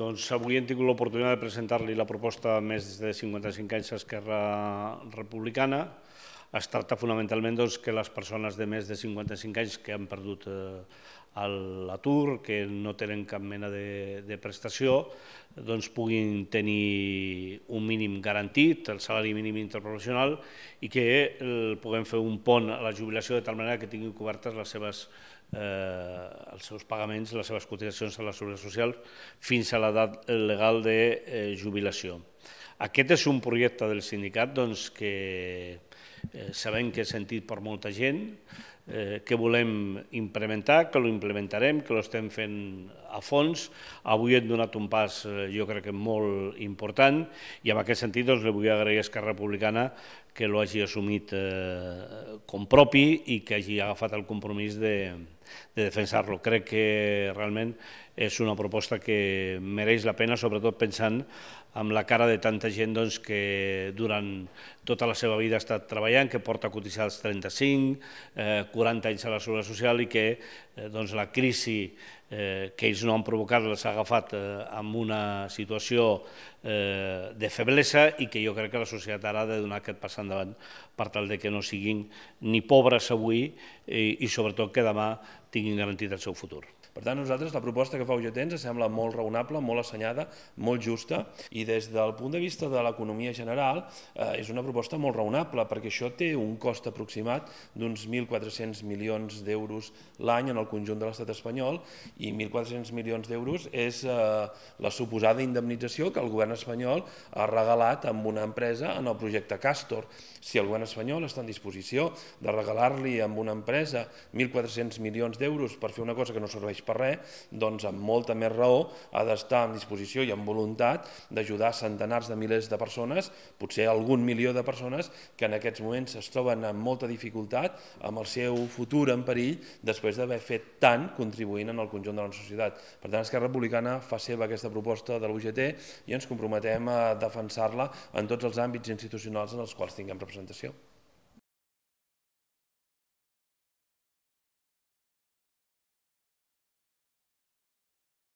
Doncs avui hem tingut l'oportunitat de presentar-li la proposta més de 55 anys a Esquerra Republicana. Es tracta fonamentalment doncs, que les persones de més de 55 anys que han perdut eh, l'atur, que no tenen cap mena de, de prestació, doncs puguin tenir un mínim garantit, el salari mínim interprofessional, i que el, eh, puguem fer un pont a la jubilació de tal manera que tinguin cobertes les seves eh, els seus pagaments, les seves cotitzacions a la Seguretat Social fins a l'edat legal de eh, jubilació. Aquest és un projecte del sindicat doncs, que Eh, sabem que és sentit per molta gent, eh, que volem implementar, que lo implementarem, que lo estem fent a fons. Avui hem donat un pas, eh, jo crec que molt important, i en aquest sentit doncs, li vull agrair a Esquerra Republicana que lo hagi assumit eh, com propi i que hagi agafat el compromís de, de defensar-lo. Crec que realment és una proposta que mereix la pena, sobretot pensant amb la cara de tanta gent doncs, que durant tota la seva vida ha estat treballant, que porta cotitzar els 35, eh, 40 anys a la Seguretat Social i que eh, doncs, la crisi Eh, que ells no han provocat les ha agafat eh, amb una situació eh, de feblesa i que jo crec que la societat ara ha de donar aquest pas endavant per tal de que no siguin ni pobres avui eh, i, sobretot que demà tinguin garantit el seu futur. Per tant, a nosaltres la proposta que fa UGT ens sembla molt raonable, molt assenyada, molt justa i des del punt de vista de l'economia general eh, és una proposta molt raonable perquè això té un cost aproximat d'uns 1.400 milions d'euros l'any en el conjunt de l'estat espanyol i 1.400 milions d'euros és eh, la suposada indemnització que el govern espanyol ha regalat amb una empresa en el projecte Castor. Si el govern espanyol està en disposició de regalar-li amb una empresa 1.400 milions d'euros per fer una cosa que no serveix per res, doncs amb molta més raó ha d'estar en disposició i amb voluntat d'ajudar centenars de milers de persones, potser algun milió de persones, que en aquests moments es troben amb molta dificultat amb el seu futur en perill després d'haver fet tant contribuint en el conjunt conjunt de la nostra societat. Per tant, Esquerra Republicana fa seva aquesta proposta de l'UGT i ens comprometem a defensar-la en tots els àmbits institucionals en els quals tinguem representació.